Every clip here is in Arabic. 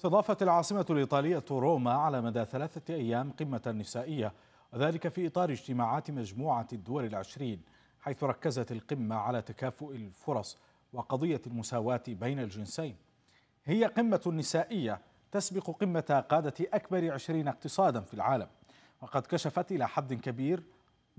استضافت العاصمة الإيطالية روما على مدى ثلاثة أيام قمة نسائية وذلك في إطار اجتماعات مجموعة الدول العشرين حيث ركزت القمة على تكافؤ الفرص وقضية المساواة بين الجنسين هي قمة نسائية تسبق قمة قادة أكبر عشرين اقتصادا في العالم وقد كشفت إلى حد كبير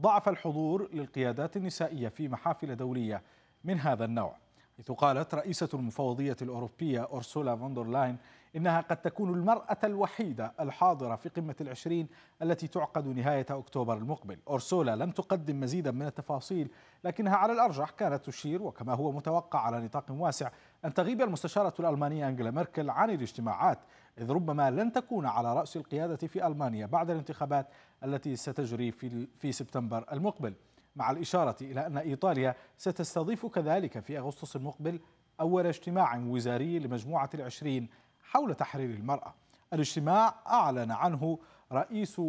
ضعف الحضور للقيادات النسائية في محافل دولية من هذا النوع حيث قالت رئيسة المفوضية الأوروبية أورسولا فوندرلاين إنها قد تكون المرأة الوحيدة الحاضرة في قمة العشرين التي تعقد نهاية أكتوبر المقبل أورسولا لم تقدم مزيدا من التفاصيل لكنها على الأرجح كانت تشير وكما هو متوقع على نطاق واسع أن تغيب المستشارة الألمانية أنجلا ميركل عن الاجتماعات إذ ربما لن تكون على رأس القيادة في ألمانيا بعد الانتخابات التي ستجري في, في سبتمبر المقبل مع الإشارة إلى أن إيطاليا ستستضيف كذلك في أغسطس المقبل أول اجتماع وزاري لمجموعة العشرين حول تحرير المرأة الاجتماع أعلن عنه رئيس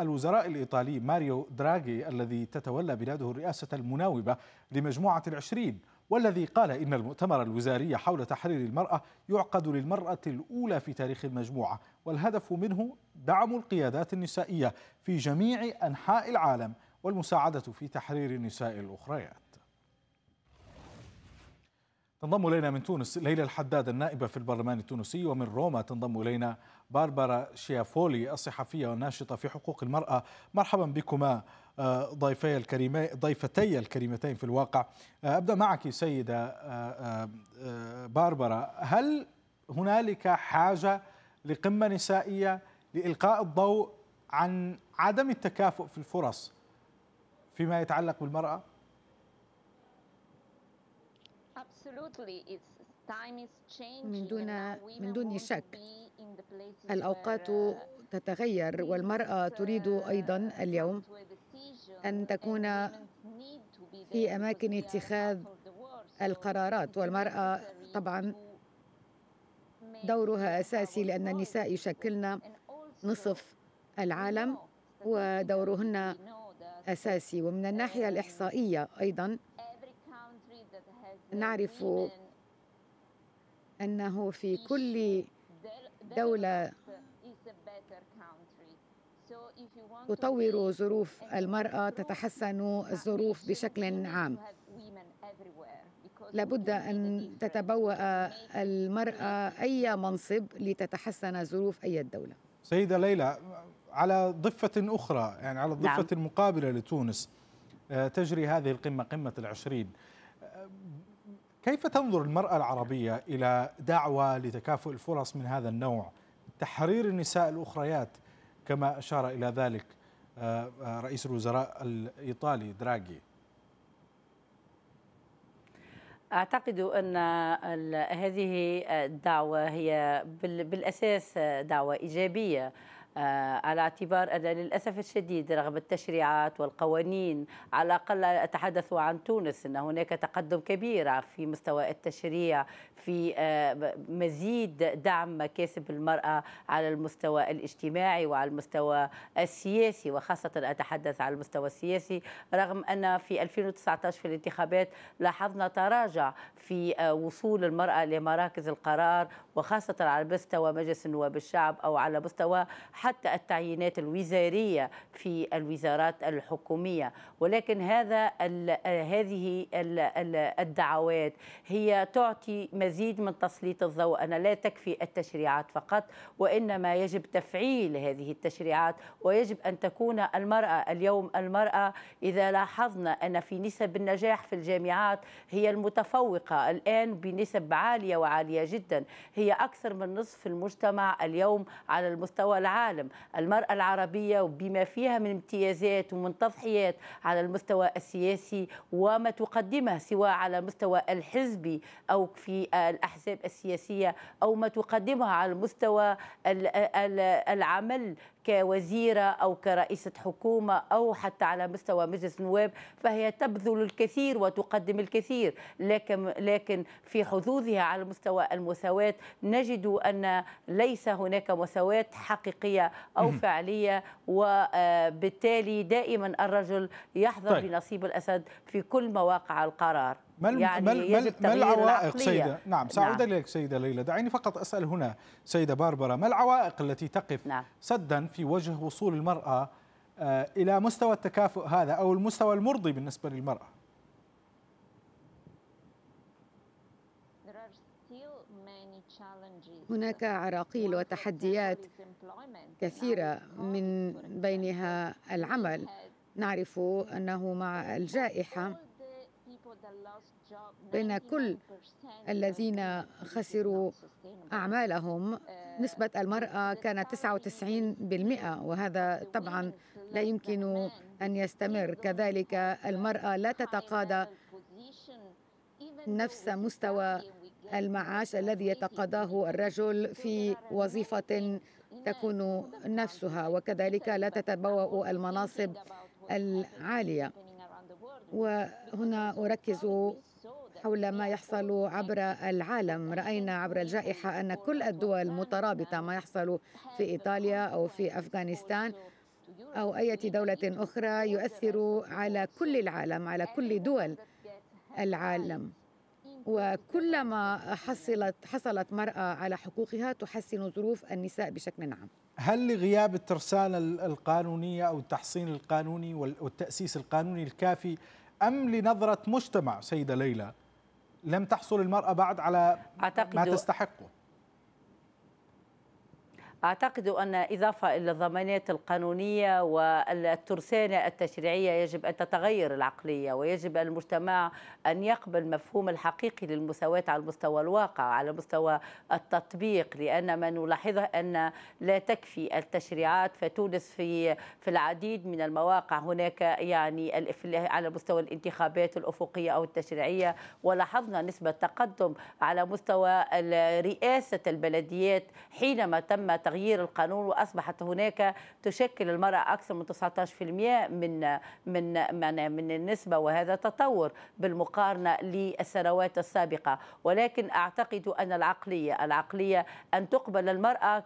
الوزراء الإيطالي ماريو دراغي الذي تتولى بلاده الرئاسة المناوبة لمجموعة العشرين والذي قال إن المؤتمر الوزاري حول تحرير المرأة يعقد للمرأة الأولى في تاريخ المجموعة والهدف منه دعم القيادات النسائية في جميع أنحاء العالم والمساعدة في تحرير النساء الأخريات تنضم إلينا من تونس ليلى الحداد النائبة في البرلمان التونسي ومن روما تنضم إلينا باربرا شيافولي الصحفية والناشطة في حقوق المرأة مرحبا بكما آه، ضيفي الكريمين ضيفتي الكريمتين في الواقع آه، أبدأ معك سيدة آه، باربرا هل هنالك حاجة لقمة نسائية لإلقاء الضوء عن عدم التكافؤ في الفرص فيما يتعلق بالمرأة؟ من دون من دون شك الأوقات uh, تتغير والمرأة تريد أيضا اليوم أن تكون في أماكن اتخاذ القرارات والمرأة طبعا دورها أساسي لأن النساء يشكلن نصف العالم ودورهن أساسي ومن الناحية الإحصائية أيضا نعرف أنه في كل دولة تطور ظروف المرأة تتحسن الظروف بشكل عام لابد أن تتبوأ المرأة أي منصب لتتحسن ظروف أي دولة سيدة ليلى على ضفة أخرى يعني على الضفة نعم. المقابلة لتونس آه، تجري هذه القمة قمة العشرين كيف تنظر المرأة العربية إلى دعوة لتكافؤ الفرص من هذا النوع تحرير النساء الأخريات كما أشار إلى ذلك آه، آه، رئيس الوزراء الإيطالي دراغي أعتقد أن هذه الدعوة هي بالأساس دعوة إيجابية آه، على اعتبار أن للأسف الشديد رغم التشريعات والقوانين على الأقل أتحدث عن تونس أن هناك تقدم كبير في مستوى التشريع في آه، مزيد دعم مكاسب المرأة على المستوى الاجتماعي وعلى المستوى السياسي وخاصة أتحدث على المستوى السياسي رغم أن في 2019 في الانتخابات لاحظنا تراجع في آه، وصول المرأة لمراكز القرار وخاصة على مستوى مجلس النواب الشعب أو على مستوى حتى التعيينات الوزارية في الوزارات الحكومية ولكن هذا هذه الدعوات هي تعطي مزيد من تسليط الضوء أنا لا تكفي التشريعات فقط وإنما يجب تفعيل هذه التشريعات ويجب أن تكون المرأة اليوم المرأة إذا لاحظنا أن في نسب النجاح في الجامعات هي المتفوقة الآن بنسب عالية وعالية جدا هي أكثر من نصف المجتمع اليوم على المستوى العالي تعلم المرأة العربية وبما فيها من امتيازات ومن تضحيات على المستوى السياسي وما تقدمه سواء على المستوى الحزبي أو في الأحزاب السياسية أو ما تقدمها على المستوى العمل كوزيرة أو كرئيسة حكومة أو حتى على مستوى مجلس النواب فهي تبذل الكثير وتقدم الكثير لكن لكن في حظوظها على مستوى المساواة نجد أن ليس هناك مساواة حقيقية أو فعلية وبالتالي آه، دائما الرجل يحظى طيب. بنصيب الأسد في كل مواقع القرار ما يعني ما, العوائق سيدة نعم, نعم. سأعود نعم. إليك سيدة ليلى دعيني فقط أسأل هنا سيدة باربرا ما العوائق التي تقف نعم. سدا في وجه وصول المرأة آه، إلى مستوى التكافؤ هذا أو المستوى المرضي بالنسبة للمرأة هناك عراقيل وتحديات كثيرة من بينها العمل نعرف أنه مع الجائحة بين كل الذين خسروا أعمالهم uh, نسبة المرأة كانت 99% وهذا طبعا لا يمكن أن يستمر كذلك المرأة لا تتقاضى نفس مستوى المعاش الذي يتقاضاه الرجل في وظيفة تكون نفسها وكذلك لا تتبوأ المناصب العالية وهنا أركز حول ما يحصل عبر العالم رأينا عبر الجائحة أن كل الدول مترابطة ما يحصل في إيطاليا أو في أفغانستان أو أي دولة أخرى يؤثر على كل العالم على كل دول العالم وكلما حصلت حصلت مرأة على حقوقها تحسن ظروف النساء بشكل عام هل لغياب الترسانة القانونية أو التحصين القانوني والتأسيس القانوني الكافي أم لنظرة مجتمع سيدة ليلى لم تحصل المرأة بعد على أعتقد ما تستحقه أعتقد أن إضافة إلى الضمانات القانونية والترسانة التشريعية يجب أن تتغير العقلية ويجب المجتمع أن يقبل المفهوم الحقيقي للمساواة على المستوى الواقع على مستوى التطبيق لأن ما نلاحظه أن لا تكفي التشريعات فتونس في في العديد من المواقع هناك يعني على مستوى الانتخابات الأفقية أو التشريعية ولاحظنا نسبة تقدم على مستوى رئاسة البلديات حينما تم تغيير تغيير القانون واصبحت هناك تشكل المراه اكثر من 19% من من من من النسبه وهذا تطور بالمقارنه للسنوات السابقه ولكن اعتقد ان العقليه العقليه ان تقبل المراه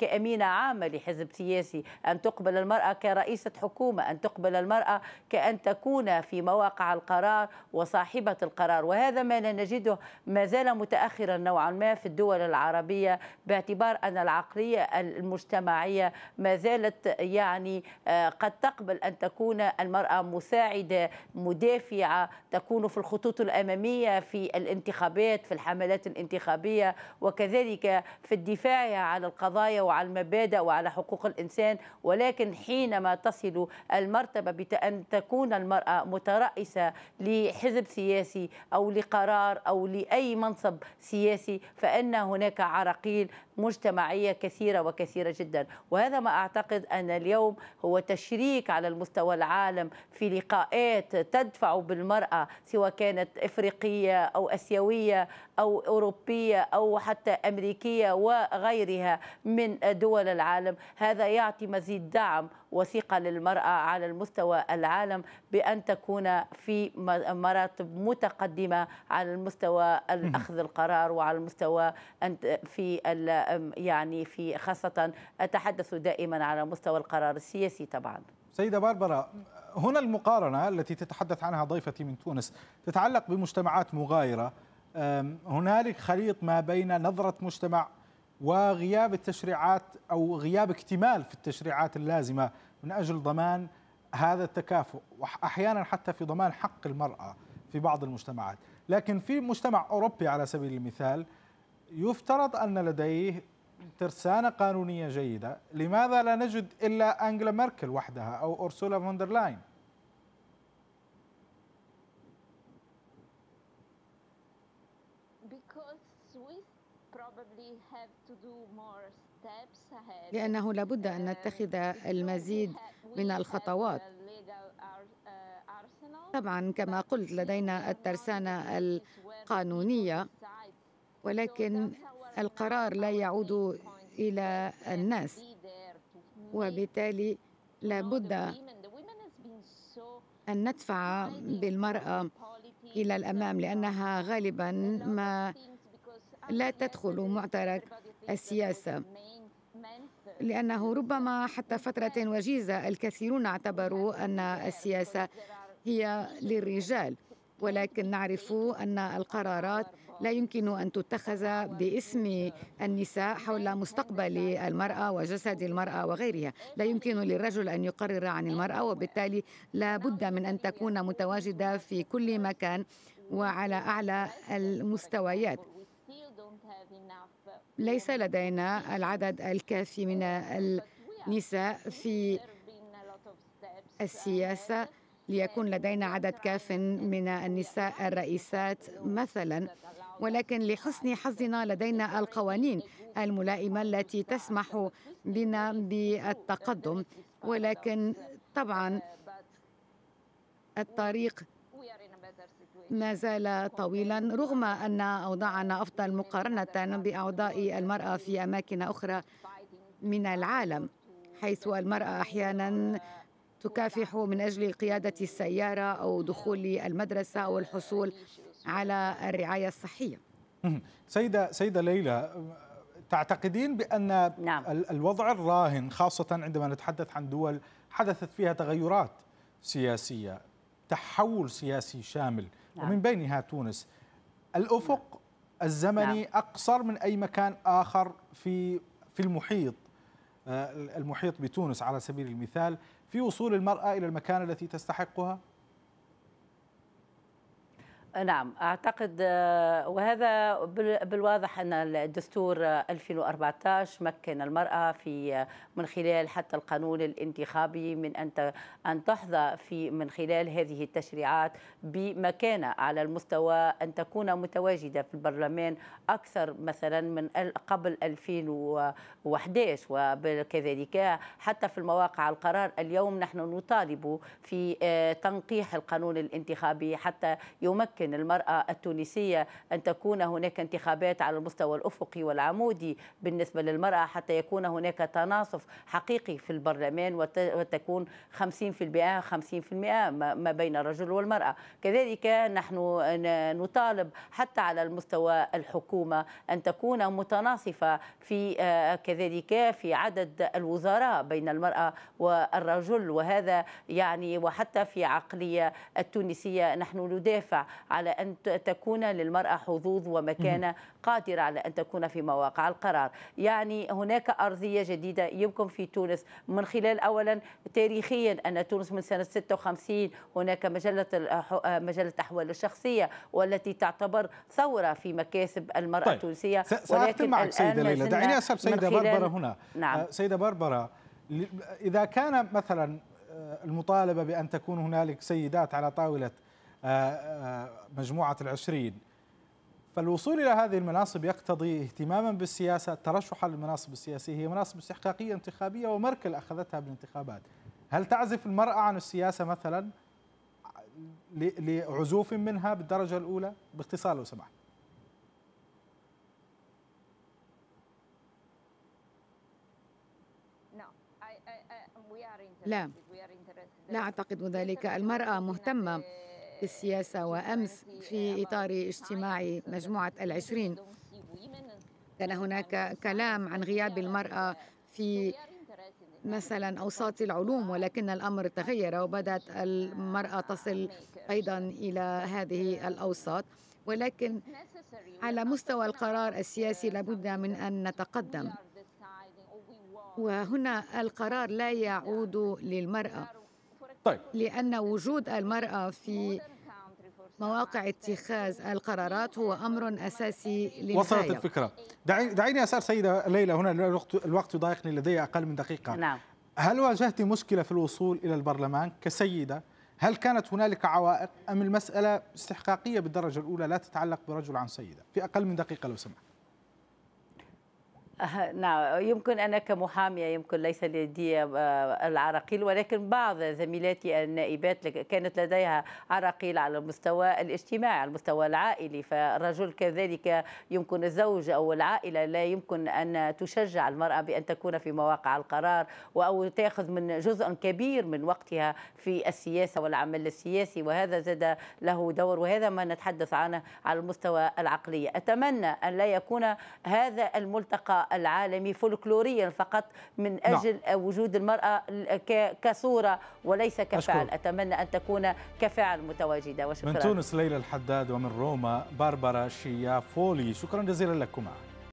كامينه عامه لحزب سياسي ان تقبل المراه كرئيسه حكومه ان تقبل المراه كان تكون في مواقع القرار وصاحبه القرار وهذا ما نجده ما زال متاخرا نوعا ما في الدول العربيه باعتبار ان العقليه العملية المجتمعية ما زالت يعني آه، قد تقبل أن تكون المرأة مساعدة مدافعة تكون في الخطوط الأمامية في الانتخابات في الحملات الانتخابية وكذلك في الدفاع على القضايا وعلى المبادئ وعلى حقوق الإنسان ولكن حينما تصل المرتبة بأن تكون المرأة مترأسة لحزب سياسي أو لقرار أو لأي منصب سياسي فإن هناك عراقيل مجتمعية كثيرة كثيرة وكثيرة جدا وهذا ما أعتقد أن اليوم هو تشريك على المستوى العالم في لقاءات تدفع بالمرأة سواء كانت إفريقية أو أسيوية أو أوروبية أو حتى أمريكية وغيرها من دول العالم هذا يعطي مزيد دعم وثيقة للمرأة على المستوى العالم بأن تكون في مراتب متقدمة على المستوى الأخذ القرار وعلى المستوى في يعني في خاصة أتحدث دائما على مستوى القرار السياسي طبعا سيدة باربرا هنا المقارنة التي تتحدث عنها ضيفتي من تونس تتعلق بمجتمعات مغايرة هنالك خليط ما بين نظرة مجتمع وغياب التشريعات أو غياب اكتمال في التشريعات اللازمة من أجل ضمان هذا التكافؤ وأحيانا حتى في ضمان حق المرأة في بعض المجتمعات لكن في مجتمع أوروبي على سبيل المثال يفترض أن لديه ترسانة قانونية جيدة لماذا لا نجد إلا أنجلا ميركل وحدها أو أورسولا فوندرلاين؟ لاين لأنه لابد أن uh, نتخذ المزيد من الخطوات uh, طبعا كما قلت لدينا الترسانة القانونية ولكن القرار لا يعود إلى الناس وبالتالي لابد أن ندفع بالمرأة إلى الأمام لأنها غالبا ما لا تدخل معترك السياسة لأنه ربما حتى فترة وجيزة الكثيرون اعتبروا أن السياسة هي للرجال ولكن نعرف أن القرارات لا يمكن أن تتخذ باسم النساء حول مستقبل المرأة وجسد المرأة وغيرها لا يمكن للرجل أن يقرر عن المرأة وبالتالي لا بد من أن تكون متواجدة في كل مكان وعلى أعلى المستويات ليس لدينا العدد الكافي من النساء في السياسة ليكون لدينا عدد كاف من النساء الرئيسات مثلا ولكن لحسن حظنا لدينا القوانين الملائمة التي تسمح بنا بالتقدم ولكن طبعا الطريق ما زال طويلا رغم أن أوضاعنا أفضل مقارنة بأعضاء المرأة في أماكن أخرى من العالم حيث المرأة أحيانا تكافح من أجل قيادة السيارة أو دخول المدرسة أو الحصول على الرعاية الصحية سيدة, سيدة ليلى تعتقدين بأن نعم. الوضع الراهن خاصة عندما نتحدث عن دول حدثت فيها تغيرات سياسية تحول سياسي شامل نعم. ومن بينها تونس الأفق نعم. الزمني نعم. أقصر من أي مكان آخر في في المحيط آه، المحيط بتونس على سبيل المثال في وصول المرأة إلى المكان التي تستحقها نعم اعتقد آه، وهذا بالواضح ان الدستور 2014 آه، مكن المراه في آه، من خلال حتى القانون الانتخابي من ان ان تحظى في من خلال هذه التشريعات بمكانه على المستوى ان تكون متواجده في البرلمان اكثر مثلا من قبل 2011 وكذلك حتى في المواقع القرار اليوم نحن نطالب في تنقيح القانون الانتخابي حتى يمكن يمكن المرأة التونسية أن تكون هناك انتخابات على المستوى الأفقي والعمودي بالنسبة للمرأة حتى يكون هناك تناصف حقيقي في البرلمان وتكون 50% 50% ما بين الرجل والمرأة كذلك نحن نطالب حتى على المستوى الحكومة أن تكون متناصفة في آه، كذلك في عدد الوزراء بين المرأة والرجل وهذا يعني وحتى في عقلية التونسية نحن ندافع على أن تكون للمرأة حظوظ ومكانة قادرة على أن تكون في مواقع القرار يعني هناك أرضية جديدة يمكن في تونس من خلال أولا تاريخيا أن تونس من سنة 56 هناك مجلة مجلة أحوال الشخصية والتي تعتبر ثورة في مكاسب المرأة طيب. التونسية ولكن معك سيدة ليلى دعيني أسأل سيدة باربرا هنا نعم. أه، سيدة باربرا إذا كان مثلا أه، المطالبة بأن تكون هنالك سيدات على طاولة آه، آه، مجموعة العشرين فالوصول إلى هذه المناصب يقتضي اهتماما بالسياسة ترشحا للمناصب السياسية هي مناصب استحقاقية انتخابية ومركل أخذتها بالانتخابات هل تعزف المرأة عن السياسة مثلا لعزوف منها بالدرجة الأولى باختصار لو سمحت لا لا أعتقد ذلك المرأة مهتمة السياسة وأمس في إطار اجتماع مجموعة العشرين كان هناك كلام عن غياب المرأة في مثلا أوساط العلوم ولكن الأمر تغير وبدأت المرأة تصل أيضا إلى هذه الأوساط ولكن على مستوى القرار السياسي لابد من أن نتقدم وهنا القرار لا يعود للمرأة طيب. لأن وجود المرأة في مواقع اتخاذ القرارات هو أمر أساسي للغاية وصلت الفكرة دعيني أسأل سيدة ليلى هنا الوقت يضايقني لدي أقل من دقيقة نعم هل واجهت مشكلة في الوصول إلى البرلمان كسيدة؟ هل كانت هنالك عوائق أم المسألة استحقاقية بالدرجة الأولى لا تتعلق برجل عن سيدة؟ في أقل من دقيقة لو سمحت نعم يمكن أنا كمحامية يمكن ليس لدي آه، العراقيل ولكن بعض زميلاتي النائبات كانت لديها عراقيل على المستوى الاجتماعي على المستوى العائلي فالرجل كذلك يمكن الزوج أو العائلة لا يمكن أن تشجع المرأة بأن تكون في مواقع القرار أو تأخذ من جزء كبير من وقتها في السياسة والعمل السياسي وهذا زاد له دور وهذا ما نتحدث عنه على المستوى العقلي أتمنى أن لا يكون هذا الملتقى العالمي فولكلوريا فقط من نعم. أجل نعم. وجود المرأة كصورة وليس كفعل أشكر. أتمنى أن تكون كفعل متواجدة وشكرا من تونس ليلى الحداد ومن روما باربرا شيافولي شكرا جزيلا لكما